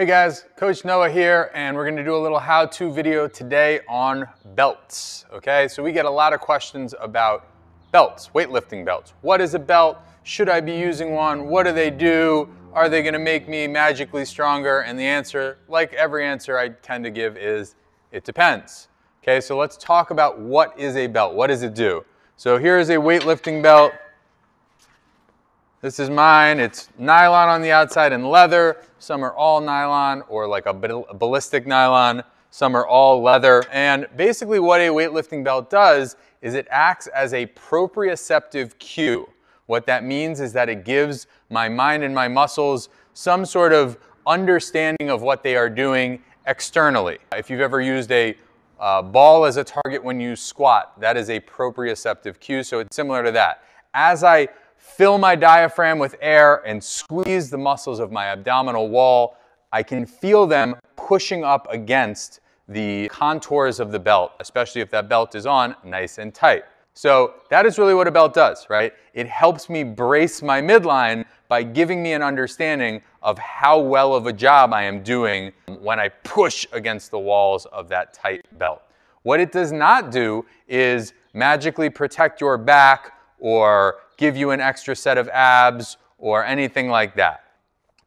Hey guys, Coach Noah here, and we're gonna do a little how-to video today on belts, okay? So we get a lot of questions about belts, weightlifting belts. What is a belt? Should I be using one? What do they do? Are they gonna make me magically stronger? And the answer, like every answer I tend to give is, it depends. Okay, so let's talk about what is a belt? What does it do? So here is a weightlifting belt. This is mine. It's nylon on the outside and leather. Some are all nylon or like a ballistic nylon. Some are all leather. And basically what a weightlifting belt does is it acts as a proprioceptive cue. What that means is that it gives my mind and my muscles some sort of understanding of what they are doing externally. If you've ever used a uh, ball as a target when you squat, that is a proprioceptive cue, so it's similar to that. As I fill my diaphragm with air and squeeze the muscles of my abdominal wall, I can feel them pushing up against the contours of the belt, especially if that belt is on nice and tight. So that is really what a belt does, right? It helps me brace my midline by giving me an understanding of how well of a job I am doing when I push against the walls of that tight belt. What it does not do is magically protect your back or give you an extra set of abs or anything like that.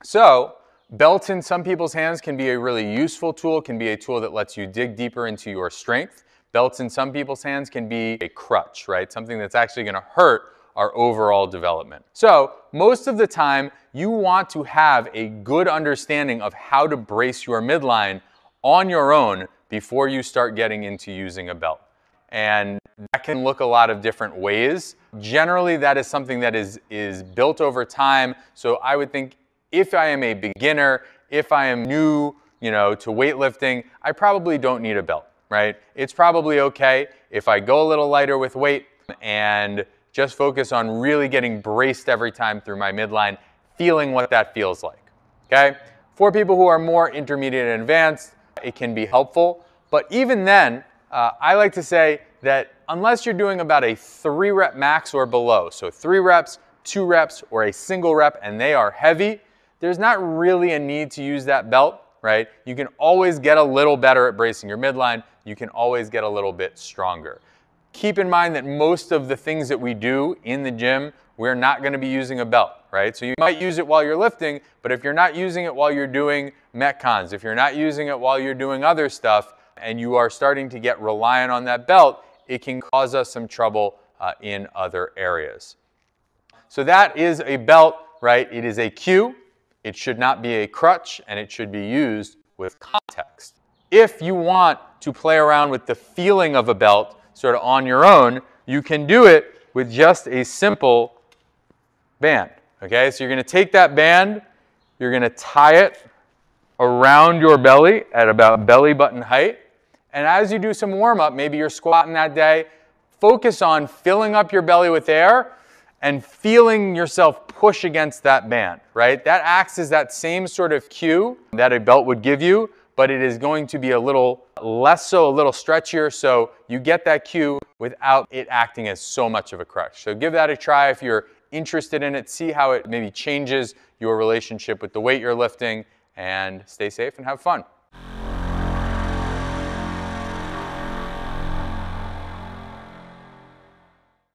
So belts in some people's hands can be a really useful tool, can be a tool that lets you dig deeper into your strength. Belts in some people's hands can be a crutch, right? Something that's actually gonna hurt our overall development. So most of the time, you want to have a good understanding of how to brace your midline on your own before you start getting into using a belt. And that can look a lot of different ways. Generally, that is something that is, is built over time. So I would think if I am a beginner, if I am new, you know, to weightlifting, I probably don't need a belt, right? It's probably okay if I go a little lighter with weight and just focus on really getting braced every time through my midline, feeling what that feels like, okay? For people who are more intermediate and advanced, it can be helpful. But even then, uh, I like to say that unless you're doing about a three rep max or below. So three reps, two reps, or a single rep, and they are heavy, there's not really a need to use that belt, right? You can always get a little better at bracing your midline. You can always get a little bit stronger. Keep in mind that most of the things that we do in the gym, we're not gonna be using a belt, right? So you might use it while you're lifting, but if you're not using it while you're doing Metcons, if you're not using it while you're doing other stuff, and you are starting to get reliant on that belt, it can cause us some trouble uh, in other areas. So that is a belt, right? It is a cue. It should not be a crutch, and it should be used with context. If you want to play around with the feeling of a belt sort of on your own, you can do it with just a simple band. Okay, so you're going to take that band, you're going to tie it around your belly at about belly button height, and as you do some warm up, maybe you're squatting that day, focus on filling up your belly with air and feeling yourself push against that band, right? That acts as that same sort of cue that a belt would give you, but it is going to be a little less so, a little stretchier. So you get that cue without it acting as so much of a crutch. So give that a try if you're interested in it. See how it maybe changes your relationship with the weight you're lifting and stay safe and have fun.